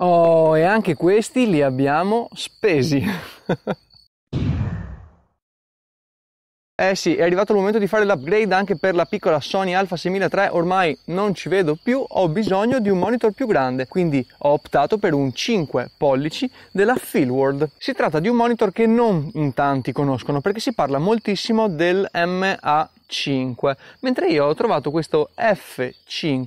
Oh, e anche questi li abbiamo spesi. eh sì, è arrivato il momento di fare l'upgrade anche per la piccola Sony Alpha 6003, ormai non ci vedo più, ho bisogno di un monitor più grande, quindi ho optato per un 5 pollici della Philworld. Si tratta di un monitor che non in tanti conoscono perché si parla moltissimo del MA 5 mentre io ho trovato questo F5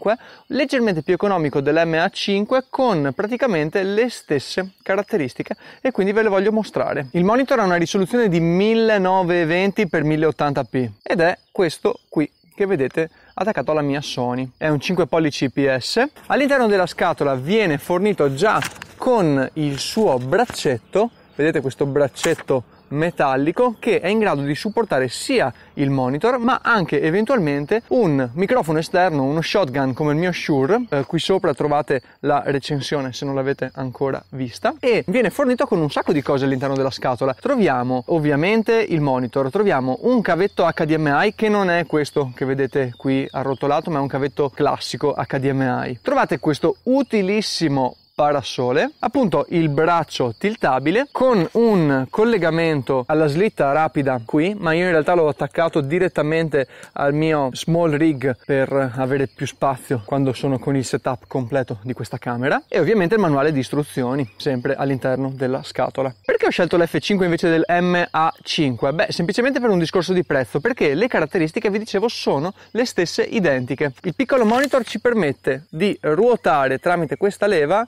leggermente più economico dell'MA5 con praticamente le stesse caratteristiche e quindi ve le voglio mostrare. Il monitor ha una risoluzione di 1920x1080p ed è questo qui che vedete attaccato alla mia Sony. È un 5 pollici IPS. All'interno della scatola viene fornito già con il suo braccetto, vedete questo braccetto metallico che è in grado di supportare sia il monitor ma anche eventualmente un microfono esterno, uno shotgun come il mio Shure, eh, qui sopra trovate la recensione se non l'avete ancora vista e viene fornito con un sacco di cose all'interno della scatola. Troviamo ovviamente il monitor, troviamo un cavetto HDMI che non è questo che vedete qui arrotolato ma è un cavetto classico HDMI. Trovate questo utilissimo parasole, appunto il braccio tiltabile con un collegamento alla slitta rapida qui, ma io in realtà l'ho attaccato direttamente al mio small rig per avere più spazio quando sono con il setup completo di questa camera e ovviamente il manuale di istruzioni sempre all'interno della scatola. Perché ho scelto l'F5 invece del MA5? Beh, semplicemente per un discorso di prezzo, perché le caratteristiche vi dicevo sono le stesse identiche. Il piccolo monitor ci permette di ruotare tramite questa leva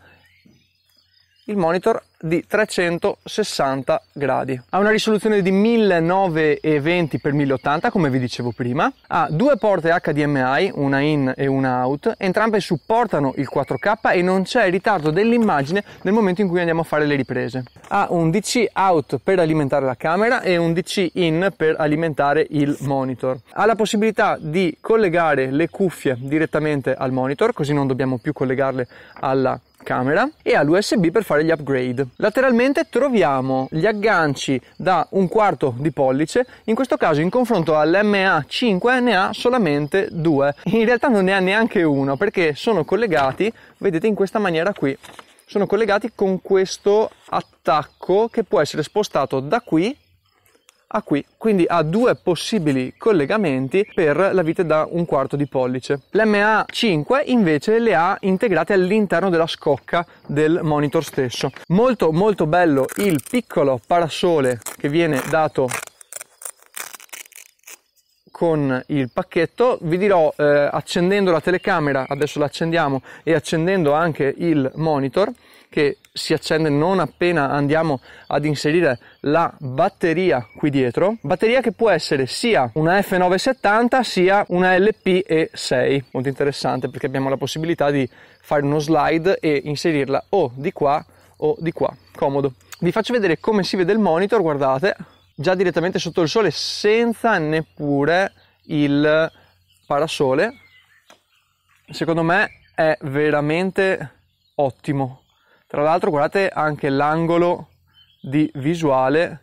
il monitor di 360 gradi. Ha una risoluzione di 1920x1080 come vi dicevo prima, ha due porte HDMI, una in e una out, entrambe supportano il 4K e non c'è ritardo dell'immagine nel momento in cui andiamo a fare le riprese. Ha un DC out per alimentare la camera e un DC in per alimentare il monitor. Ha la possibilità di collegare le cuffie direttamente al monitor, così non dobbiamo più collegarle alla camera e all'USB per fare gli upgrade. Lateralmente troviamo gli agganci da un quarto di pollice, in questo caso in confronto all'MA5 ne ha solamente due. In realtà non ne ha neanche uno perché sono collegati, vedete in questa maniera qui, sono collegati con questo attacco che può essere spostato da qui a qui, quindi ha due possibili collegamenti per la vite da un quarto di pollice. L'MA5 invece le ha integrate all'interno della scocca del monitor stesso. Molto molto bello il piccolo parasole che viene dato con il pacchetto vi dirò eh, accendendo la telecamera adesso la accendiamo e accendendo anche il monitor che si accende non appena andiamo ad inserire la batteria qui dietro batteria che può essere sia una F970 sia una LPE6 molto interessante perché abbiamo la possibilità di fare uno slide e inserirla o di qua o di qua comodo vi faccio vedere come si vede il monitor guardate già direttamente sotto il sole senza neppure il parasole, secondo me è veramente ottimo. Tra l'altro guardate anche l'angolo di visuale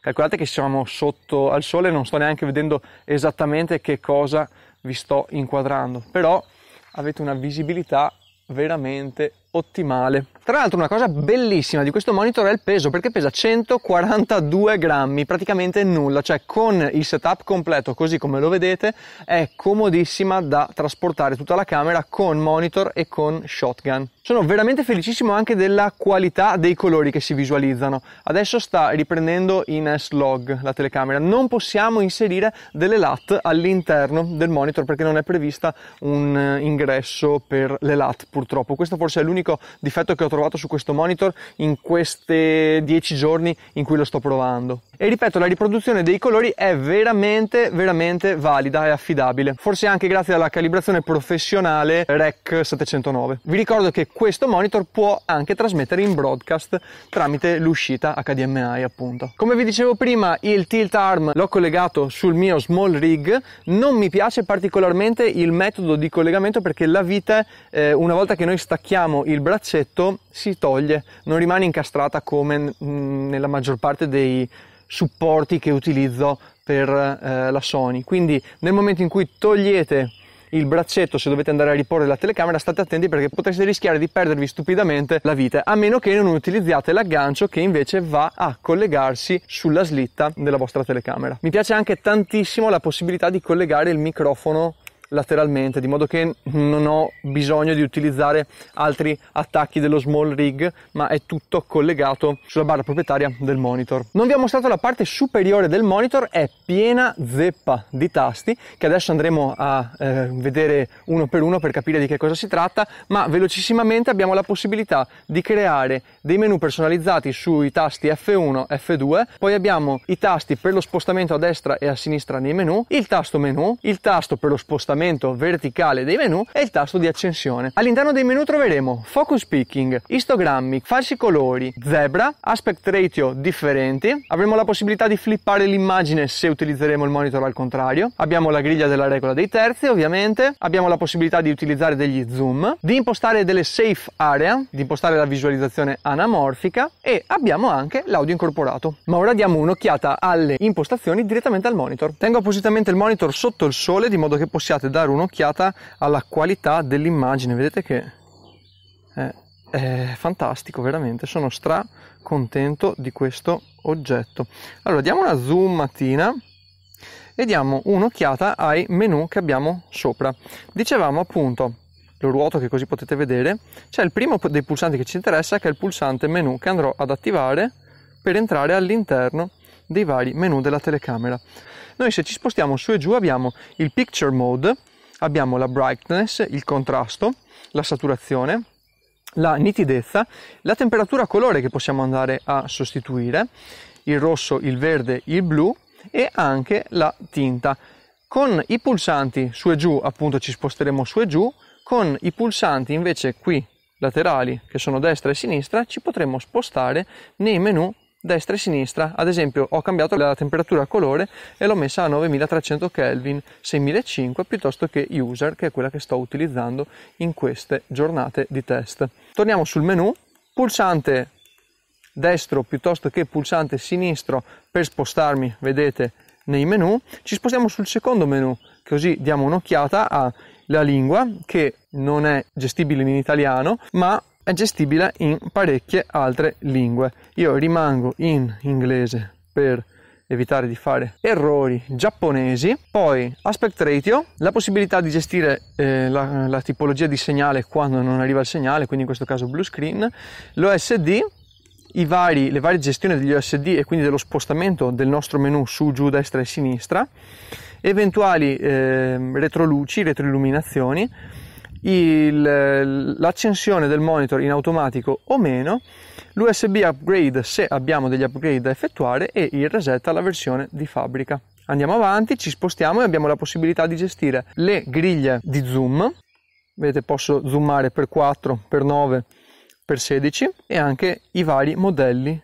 calcolate che siamo sotto al sole non sto neanche vedendo esattamente che cosa vi sto inquadrando però avete una visibilità veramente ottimale. Tra l'altro una cosa bellissima di questo monitor è il peso perché pesa 142 grammi, praticamente nulla, cioè con il setup completo così come lo vedete è comodissima da trasportare tutta la camera con monitor e con shotgun. Sono veramente felicissimo anche della qualità dei colori che si visualizzano. Adesso sta riprendendo in S-Log la telecamera, non possiamo inserire delle LAT all'interno del monitor perché non è prevista un eh, ingresso per le LAT purtroppo. Questo forse è l'unico l'unico difetto che ho trovato su questo monitor in questi 10 giorni in cui lo sto provando. E ripeto, la riproduzione dei colori è veramente, veramente valida e affidabile, forse anche grazie alla calibrazione professionale REC 709. Vi ricordo che questo monitor può anche trasmettere in broadcast tramite l'uscita HDMI, appunto. Come vi dicevo prima, il tilt arm l'ho collegato sul mio small rig, non mi piace particolarmente il metodo di collegamento perché la vite, eh, una volta che noi stacchiamo il braccetto si toglie, non rimane incastrata come nella maggior parte dei supporti che utilizzo per eh, la Sony. Quindi nel momento in cui togliete il braccetto se dovete andare a riporre la telecamera state attenti perché potreste rischiare di perdervi stupidamente la vita a meno che non utilizziate l'aggancio che invece va a collegarsi sulla slitta della vostra telecamera mi piace anche tantissimo la possibilità di collegare il microfono lateralmente, di modo che non ho bisogno di utilizzare altri attacchi dello small rig, ma è tutto collegato sulla barra proprietaria del monitor. Non vi ho mostrato la parte superiore del monitor, è piena zeppa di tasti, che adesso andremo a eh, vedere uno per uno per capire di che cosa si tratta, ma velocissimamente abbiamo la possibilità di creare dei menu personalizzati sui tasti F1, F2, poi abbiamo i tasti per lo spostamento a destra e a sinistra nei menu, il tasto menu, il tasto per lo spostamento verticale dei menu e il tasto di accensione. All'interno dei menu troveremo focus picking, istogrammi, falsi colori, zebra, aspect ratio differenti, avremo la possibilità di flippare l'immagine se utilizzeremo il monitor al contrario, abbiamo la griglia della regola dei terzi ovviamente, abbiamo la possibilità di utilizzare degli zoom, di impostare delle safe area, di impostare la visualizzazione a anamorfica e abbiamo anche l'audio incorporato. Ma ora diamo un'occhiata alle impostazioni direttamente al monitor. Tengo appositamente il monitor sotto il sole di modo che possiate dare un'occhiata alla qualità dell'immagine. Vedete che è, è fantastico, veramente. Sono stra contento di questo oggetto. Allora, diamo una zoomatina e diamo un'occhiata ai menu che abbiamo sopra. Dicevamo appunto lo ruoto che così potete vedere, c'è il primo dei pulsanti che ci interessa che è il pulsante menu che andrò ad attivare per entrare all'interno dei vari menu della telecamera. Noi se ci spostiamo su e giù abbiamo il picture mode, abbiamo la brightness, il contrasto, la saturazione, la nitidezza, la temperatura colore che possiamo andare a sostituire, il rosso, il verde, il blu e anche la tinta. Con i pulsanti su e giù appunto ci sposteremo su e giù, con i pulsanti invece qui laterali, che sono destra e sinistra, ci potremo spostare nei menu destra e sinistra. Ad esempio, ho cambiato la temperatura colore e l'ho messa a 9300 Kelvin, 6005 piuttosto che user, che è quella che sto utilizzando in queste giornate di test. Torniamo sul menu, pulsante destro piuttosto che pulsante sinistro per spostarmi, vedete, nei menu. Ci spostiamo sul secondo menu, così diamo un'occhiata a la lingua che non è gestibile in italiano, ma è gestibile in parecchie altre lingue. Io rimango in inglese per evitare di fare errori giapponesi. Poi aspect ratio, la possibilità di gestire eh, la, la, tipologia di segnale quando non arriva il segnale, quindi in questo caso blue screen, l'OSD, vari, le varie gestioni degli OSD e quindi dello spostamento del nostro menu su, giù, destra e sinistra eventuali eh, retroluci, retroilluminazioni, il, l'accensione del monitor in automatico o meno, l'USB upgrade se abbiamo degli upgrade da effettuare e il reset alla versione di fabbrica. Andiamo avanti, ci spostiamo e abbiamo la possibilità di gestire le griglie di zoom. Vedete, posso zoomare per 4, per 9, per 16 e anche i vari modelli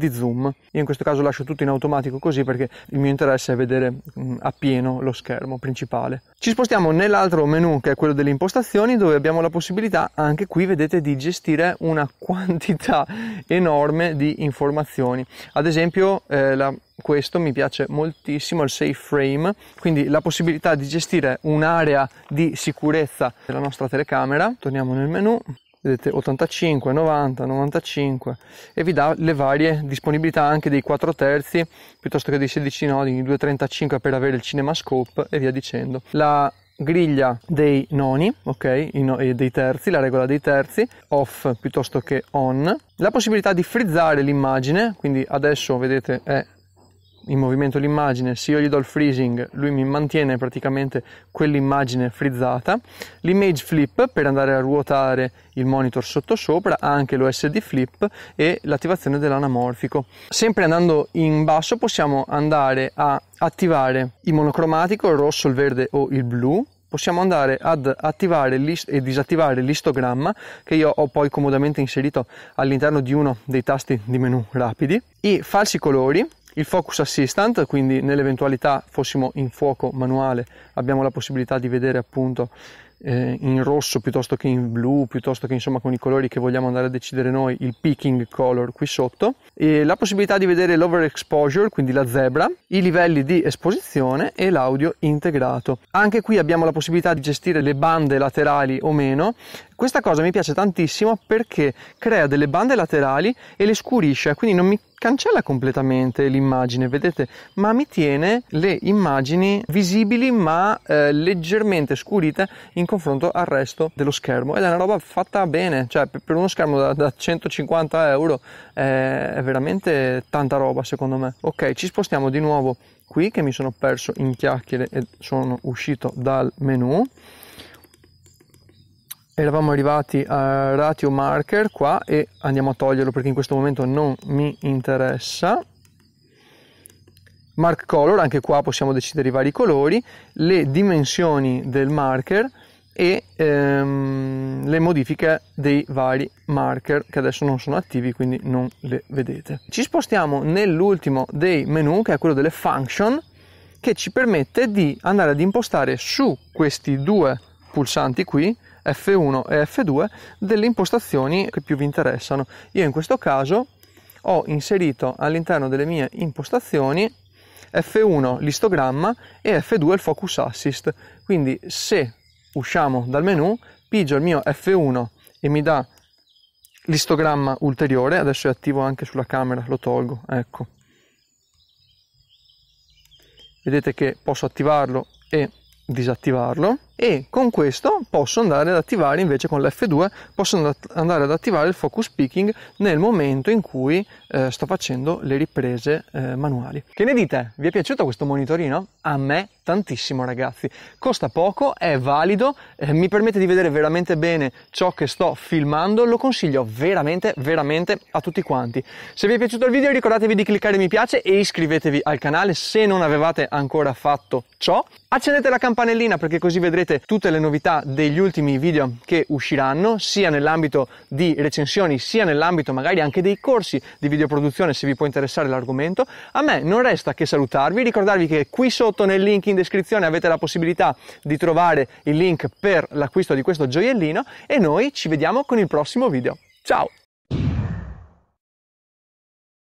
di zoom. Io in questo caso lascio tutto in automatico così perché il mio interesse è vedere mm, appieno lo schermo principale. Ci spostiamo nell'altro menu che è quello delle impostazioni dove abbiamo la possibilità anche qui vedete di gestire una quantità enorme di informazioni. Ad esempio eh, la questo mi piace moltissimo il safe frame, quindi la possibilità di gestire un'area di sicurezza della nostra telecamera. Torniamo nel menu, vedete 85, 90, 95 e vi dà le varie disponibilità anche dei 4 terzi piuttosto che dei 16 nodi, 235 per avere il cinemascope e via dicendo. La griglia dei noni, ok, no- dei terzi, la regola dei terzi, off piuttosto che on, la possibilità di frizzare l'immagine, quindi adesso vedete è in movimento l'immagine, se io gli do il freezing, lui mi mantiene praticamente quell'immagine frizzata. L'image flip per andare a ruotare il monitor sottosopra, anche l'OSD flip e l'attivazione dell'anamorfico. Sempre andando in basso possiamo andare a attivare il monocromatico, il rosso, il verde o il blu, possiamo andare ad attivare e disattivare l'istogramma che io ho poi comodamente inserito all'interno di uno dei tasti di menu rapidi, i falsi colori il focus assistant, quindi nell'eventualità fossimo in fuoco manuale abbiamo la possibilità di vedere appunto eh, in rosso piuttosto che in blu, piuttosto che insomma con i colori che vogliamo andare a decidere noi, il picking color qui sotto, e la possibilità di vedere l'overexposure, quindi la zebra, i livelli di esposizione e l'audio integrato. Anche qui abbiamo la possibilità di gestire le bande laterali o meno questa cosa mi piace tantissimo perché crea delle bande laterali e le scurisce, quindi non mi cancella completamente l'immagine, vedete, ma mi tiene le immagini visibili ma eh, leggermente scurite in confronto al resto dello schermo ed è una roba fatta bene, cioè per uno schermo da, da 150 euro eh, è veramente tanta roba secondo me. Ok, ci spostiamo di nuovo qui che mi sono perso in chiacchiere e sono uscito dal menu eravamo arrivati al ratio marker qua e andiamo a toglierlo perché in questo momento non mi interessa mark color anche qua possiamo decidere i vari colori le dimensioni del marker e ehm, le modifiche dei vari marker che adesso non sono attivi quindi non le vedete ci spostiamo nell'ultimo dei menu che è quello delle function che ci permette di andare ad impostare su questi due pulsanti qui F1 e F2 delle impostazioni che più vi interessano. Io in questo caso ho inserito all'interno delle mie impostazioni F1 l'istogramma e F2 il focus assist. Quindi se usciamo dal menu, pigio il mio F1 e mi dà l'istogramma ulteriore, adesso è attivo anche sulla camera, lo tolgo, ecco. Vedete che posso attivarlo e disattivarlo e con questo posso andare ad attivare invece con l'F2 posso andare ad attivare il focus picking nel momento in cui eh, sto facendo le riprese eh, manuali. Che ne dite? Vi è piaciuto questo monitorino? A me tantissimo ragazzi, costa poco, è valido, eh, mi permette di vedere veramente bene ciò che sto filmando, lo consiglio veramente veramente a tutti quanti. Se vi è piaciuto il video ricordatevi di cliccare mi piace e iscrivetevi al canale se non avevate ancora fatto ciò. Accendete la campanellina perché così vedrete tutte le novità degli ultimi video che usciranno, sia nell'ambito di recensioni, sia nell'ambito magari anche dei corsi di videoproduzione se vi può interessare l'argomento. A me non resta che salutarvi, ricordarvi che qui sotto nel link in descrizione avete la possibilità di trovare il link per l'acquisto di questo gioiellino e noi ci vediamo con il prossimo video. Ciao!